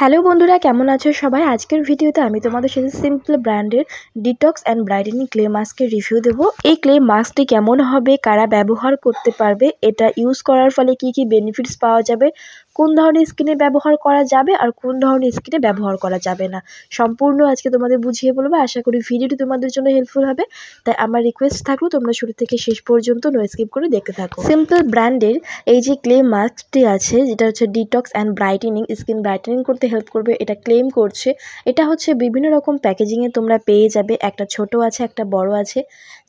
hello বন্ধুরা কেমন আছো সবাই আজকের ভিডিওতে আমি তোমাদের সাথে সিম্পল ব্র্যান্ডের ডিটক্স অ্যান্ড ব্রাইটেনিং ক্লে মাস্কের রিভিউ দেব এই ক্লে মাস্কটি কেমন হবে কারা ব্যবহার করতে পারবে এটা ইউজ করার ফলে কি কি বেনিফিটস পাওয়া যাবে কোন ধরনের স্কিনে ব্যবহার করা যাবে আর কোন ধরনের স্কিনে ব্যবহার করা যাবে না সম্পূর্ণ আজকে তোমাদের বুঝিয়ে বলবো আশা করি ভিডিওটি তোমাদের জন্য হেল্পফুল হবে তাই আমার রিকোয়েস্ট থাকলো তোমরা শুরু থেকে শেষ পর্যন্ত নো স্কিপ করে দেখতে থাকো সিম্পল ব্র্যান্ডের এই যে ক্লে মাস্কটি আছে যেটা হচ্ছে detox and brightening skin brightening করতে হেল্প করবে এটা ক্লেম করছে এটা হচ্ছে বিভিন্ন রকম প্যাকেজিংয়ে তোমরা পেয়ে যাবে একটা ছোট আছে একটা বড় আছে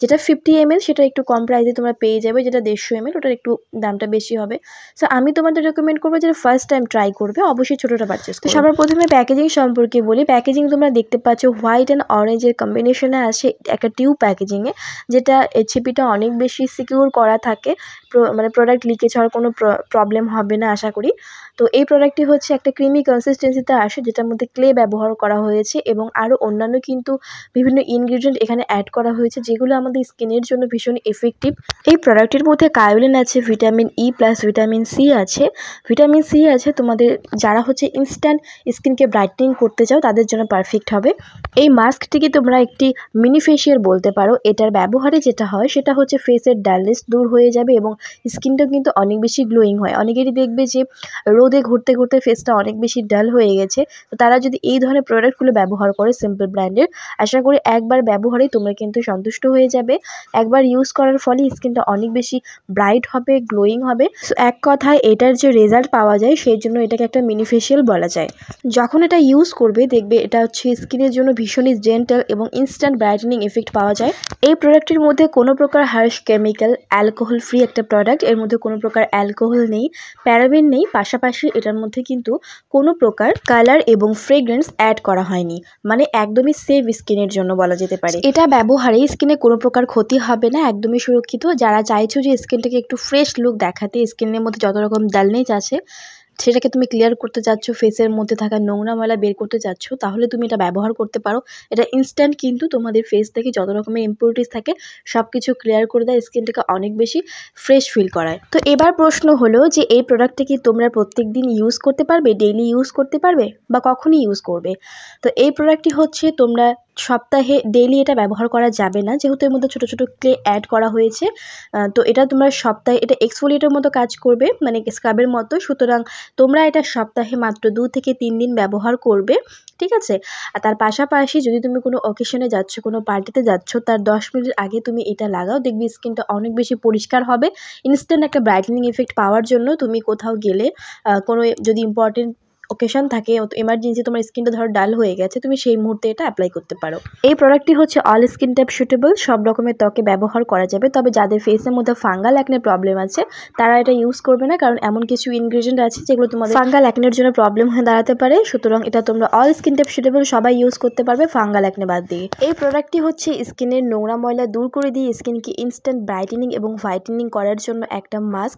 যেটা ফিফটি এমএল সেটা একটু কম প্রাইসে তোমরা পেয়ে যাবে যেটা দেড়শো এমএল ওটার একটু দামটা বেশি হবে সো আমি তোমাদের রেকমেন্ড করবো যেটা ফার্স্ট টাইম ট্রাই করবে অবশ্যই ছোটোটা পারচেস তো সবার প্রথমে প্যাকেজিং সম্পর্কে বলি প্যাকেজিং তোমরা দেখতে পাচ্ছ হোয়াইট অ্যান্ড অরেঞ্জের কম্বিনেশনে আসে একটা টিউব প্যাকেজিংয়ে যেটা এচিপিটা অনেক বেশি সিকিউর করা থাকে মানে প্রোডাক্ট লিকেজ হওয়ার কোনো প্রবলেম হবে না আশা করি তো এই প্রোডাক্টটি হচ্ছে একটা ক্রিমি কনসিস্টেন্সিতে আসে যেটার মধ্যে ক্লে ব্যবহার করা হয়েছে এবং আরও অন্যান্য কিন্তু বিভিন্ন ইনগ্রিডিয়েন্ট এখানে অ্যাড করা হয়েছে যেগুলো আমাদের স্কিনের জন্য ভীষণ এফেক্টিভ এই প্রোডাক্টটির মধ্যে কায়োলিন আছে vitamin E plus vitamin C আছে ভিটামিন সি আছে তোমাদের যারা হচ্ছে ইনস্ট্যান্ট স্কিনকে ব্রাইটনিং করতে চাও তাদের জন্য পারফেক্ট হবে এই মাস্কটিকে তোমরা একটি মিনি ফেশিয়াল বলতে পারো এটার ব্যবহারে যেটা হয় সেটা হচ্ছে ফেসের ডালনেস দূর হয়ে যাবে এবং স্কিনটাও কিন্তু অনেক বেশি গ্লোয়িং হয় অনেকেরই দেখবে যে রোদে ঘুরতে ঘুরতে ফেসটা অনেক বেশি ডাল হয়ে গেছে তো তারা যদি এই ধরনের প্রোডাক্টগুলো ব্যবহার করে সিম্পল ব্র্যান্ডের আশা করি একবার ব্যবহারেই তোমরা কিন্তু সন্তুষ্ট হয়ে যাবে একবার ইউজ করার ফলে স্কিনটা অনেক বেশি ব্রাইট হবে গ্লোয়িং হবে সো এক কথায় এটার যে রেজাল্ট পাওয়া পাওয়া যায় সেই জন্য এটাকে একটা মিনি ফেশিয়াল বলা যায় যখন এটা ইউজ করবে দেখবে এটা হচ্ছে স্কিনের জন্য ভীষণই জেন্টাল এবং ইনস্ট্যান্ট ব্রাইটেনিং এফেক্ট পাওয়া যায় এই প্রোডাক্টটির মধ্যে কোনো প্রকার হার্শ কেমিক্যাল অ্যালকোহল ফ্রি একটা প্রোডাক্ট এর মধ্যে কোনো প্রকার অ্যালকোহল নেই প্যারাবেন নেই পাশাপাশি এটার মধ্যে কিন্তু কোনো প্রকার কালার এবং ফ্রেগ্রেন্স অ্যাড করা হয়নি মানে একদমই সেফ স্কিনের জন্য বলা যেতে পারে এটা ব্যবহারে স্কিনে কোনো প্রকার ক্ষতি হবে না একদমই সুরক্ষিত যারা চাইছো যে স্কিনটাকে একটু ফ্রেশ লুক দেখাতে স্কিনের মধ্যে যত রকম ডালনেজ আছে সেটাকে তুমি ক্লিয়ার করতে চাচ্ছ ফেসের মধ্যে থাকা নোংরা ময়লা বের করতে চাচ্ছ তাহলে তুমি এটা ব্যবহার করতে পারো এটা ইনস্ট্যান্ট কিন্তু তোমাদের ফেস থেকে যত রকমের ইম্পিউরিটিস থাকে সব কিছু ক্লিয়ার করে দেয় স্কিনটাকে অনেক বেশি ফ্রেশ ফিল করায় তো এবার প্রশ্ন হলো যে এই প্রোডাক্টটা কি তোমরা প্রত্যেক দিন ইউজ করতে পারবে ডেইলি ইউজ করতে পারবে বা কখনই ইউজ করবে তো এই প্রোডাক্টটি হচ্ছে তোমরা সপ্তাহে ডেইলি এটা ব্যবহার করা যাবে না যেহেতু এর মধ্যে ছোটো ছোটো ক্লে অ্যাড করা হয়েছে তো এটা তোমরা সপ্তাহে এটা এক্সফোলিয়েটের মতো কাজ করবে মানে স্ক্রাবের মতো সুতরাং তোমরা এটা সপ্তাহে মাত্র দু থেকে তিন দিন ব্যবহার করবে ঠিক আছে আর তার পাশাপাশি যদি তুমি কোনো অকেশনে যাচ্ছ কোনো পার্টিতে যাচ্ছ তার দশ মিনিট আগে তুমি এটা লাগাও দেখবি স্কিনটা অনেক বেশি পরিষ্কার হবে ইনস্ট্যান্ট একটা ব্রাইটনিং এফেক্ট পাওয়ার জন্য তুমি কোথাও গেলে কোনো যদি ইম্পর্টেন্ট ওকেশন থাকে এমার্জেন্সি তোমার স্কিনটা ধরো ডাল হয়ে গেছে তুমি সেই মুহূর্তে এটা অ্যাপ্লাই করতে পারো এই প্রোডাক্টটি হচ্ছে অল স্কিন টাইপ সুটেবল সব রকমের ত্বকে ব্যবহার করা যাবে তবে যাদের ফেসের মধ্যে ফাঙ্গাল অ্যাকনের প্রবলেম আছে তারা এটা ইউজ করবে না কারণ এমন কিছু ইনগ্রিডিয়েন্ট আছে যেগুলো তোমাদের ফাঙ্গাল অ্যাকনের জন্য প্রবলেম হয়ে দাঁড়াতে পারে সুতরাং এটা তোমরা অল স্কিন টাইপ সুটেবল সবাই ইউজ করতে পারবে ফাঙ্গাল অ্যাকনে বাদ দিয়ে এই প্রোডাক্টটি হচ্ছে স্কিনের নোংরা ময়লা দূর করে দিয়ে স্কিনকে ইনস্ট্যান্ট ব্রাইটেনিং এবং হোয়াইটেনিং করার জন্য একটা মাস্ক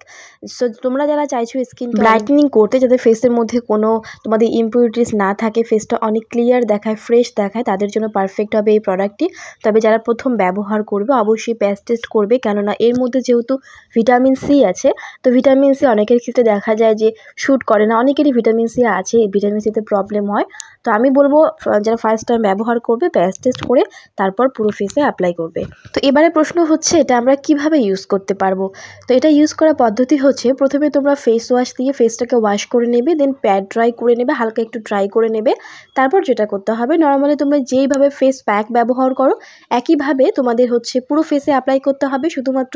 সো তোমরা যারা চাইছো স্কিন ব্রাইটেনিং করতে যাদের ফেসের মধ্যে কোনো তোমাদের ইম্পিউরিটিস না থাকে ফেসটা অনেক ক্লিয়ার দেখায় ফ্রেশ দেখায় তাদের জন্য পারফেক্ট হবে এই প্রোডাক্টটি তবে যারা প্রথম ব্যবহার করবে অবশ্যই প্যাস টেস্ট করবে কেননা এর মধ্যে যেহেতু ভিটামিন সি আছে তো ভিটামিন সি অনেকের ক্ষেত্রে দেখা যায় যে শ্যুট করে না অনেকেরই ভিটামিন সি আছে ভিটামিন সিতে প্রবলেম হয় তো আমি বলবো যারা ফার্স্ট টাইম ব্যবহার করবে প্যাস টেস্ট করে তারপর পুরো ফেসে অ্যাপ্লাই করবে তো এবারে প্রশ্ন হচ্ছে এটা আমরা কিভাবে ইউজ করতে পারবো তো এটা ইউজ করার পদ্ধতি হচ্ছে প্রথমে তোমরা ফেস ওয়াশ দিয়ে ফেসটাকে ওয়াশ করে নেবে দেন প্যাড ড্রাই অ্যাপ্লাই করে নেবে হালকা একটু ড্রাই করে নেবে তারপর যেটা করতে হবে নর্মালি তোমরা যেইভাবে ফেস প্যাক ব্যবহার করো একইভাবে তোমাদের হচ্ছে পুরো ফেসে অ্যাপ্লাই করতে হবে শুধুমাত্র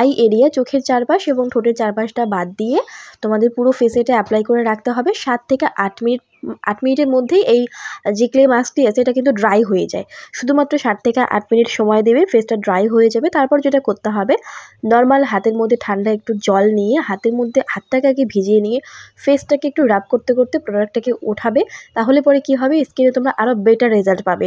আই এরিয়া চোখের চারপাশ এবং ঠোঁটের চারপাশটা বাদ দিয়ে তোমাদের পুরো ফেসে এটা অ্যাপ্লাই করে রাখতে হবে সাত থেকে আট মিনিট আট মিনিটের মধ্যেই এই যে ক্লে মাস্কটি আছে এটা কিন্তু ড্রাই হয়ে যায় শুধুমাত্র সাত থেকে আট মিনিট সময় দেবে ফেসটা ড্রাই হয়ে যাবে তারপর যেটা করতে হবে নর্মাল হাতের মধ্যে ঠান্ডা একটু জল নিয়ে হাতের মধ্যে হাতটাকে আগে ভিজিয়ে নিয়ে ফেসটাকে একটু রাব করতে করতে প্রোডাক্টটাকে ওঠাবে তাহলে পরে কি হবে স্কিনে তোমরা আরও বেটার রেজাল্ট পাবে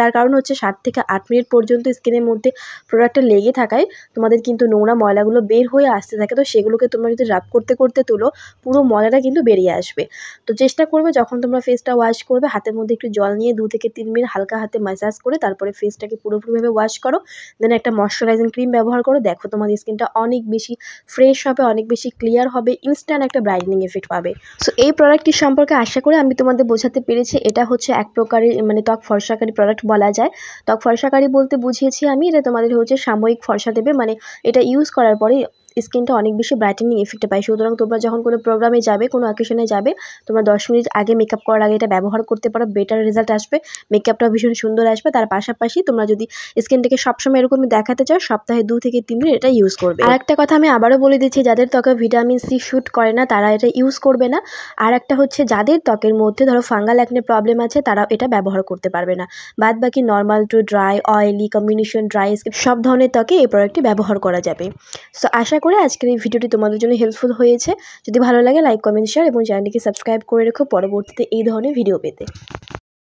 তার কারণ হচ্ছে সাত থেকে আট মিনিট পর্যন্ত স্কিনের মধ্যে প্রোডাক্টটা লেগে থাকায় তোমাদের কিন্তু নোংরা ময়লাগুলো বের হয়ে আসতে থাকে তো সেগুলোকে তোমরা যদি রাব করতে করতে তোলো পুরো ময়লাটা কিন্তু বেরিয়ে আসবে তো চেষ্টা করবে যখন তোমরা ফেসটা ওয়াশ করবে হাতের মধ্যে একটু জল নিয়ে দু থেকে তিন মিনিট হালকা হাতে ম্যাসাজ করে তারপরে ফেসটাকে পুরোপুরিভাবে ওয়াশ করো দেন একটা ময়শ্চারাইজিং ক্রিম ব্যবহার করো দেখো তোমাদের স্কিনটা অনেক বেশি ফ্রেশ হবে অনেক বেশি ক্লিয়ার হবে ইনস্ট্যান্ট একটা ব্রাইটনিং এফেক্ট পাবে সো এই প্রোডাক্টটি সম্পর্কে আশা করে আমি তোমাদের বোঝাতে পেরেছি এটা হচ্ছে এক প্রকারের মানে ত্বক ফর্সাকারী প্রোডাক্ট বলা যায় ত্বক ফর্সাকারী বলতে বুঝিয়েছি আমি এটা তোমাদের হচ্ছে সাময়িক ফর্সা দেবে মানে এটা ইউজ করার পরে স্কিনটা অনেক বেশি ব্রাইটেনিং এফেক্ট পায় সুতরাং তোমরা যখন কোনো প্রোগ্রামে যাবে কোনো অকেশনে যাবে তোমরা দশ মিনিট আগে মেকআপ করার আগে এটা ব্যবহার করতে পারো বেটার রেজাল্ট আসবে মেকআপটা ভীষণ সুন্দর আসবে তার পাশাপাশি তোমরা যদি স্কিনটাকে সবসময় এরকমই দেখাতে চাও সপ্তাহে দু থেকে তিন দিন এটা ইউজ করবে আর একটা কথা আমি আবারও বলে দিচ্ছি যাদের ত্বকে ভিটামিন সি শ্যুট করে না তারা এটা ইউজ করবে না আর একটা হচ্ছে যাদের ত্বকের মধ্যে ধরো ফাঙ্গাল একনে প্রবলেম আছে তারা এটা ব্যবহার করতে পারবে না বাদ বাকি normal to dry oily combination dry skin সব ধরনের ত্বকে এই প্রোডাক্টটি ব্যবহার করা যাবে সো আশা করে আজকের এই ভিডিওটি তোমাদের জন্য হেল্পফুল হয়েছে যদি ভালো লাগে লাইক কমেন্ট শেয়ার এবং চ্যানেলটিকে সাবস্ক্রাইব করে রেখো পরবর্তীতে এই ধরনের ভিডিও পেতে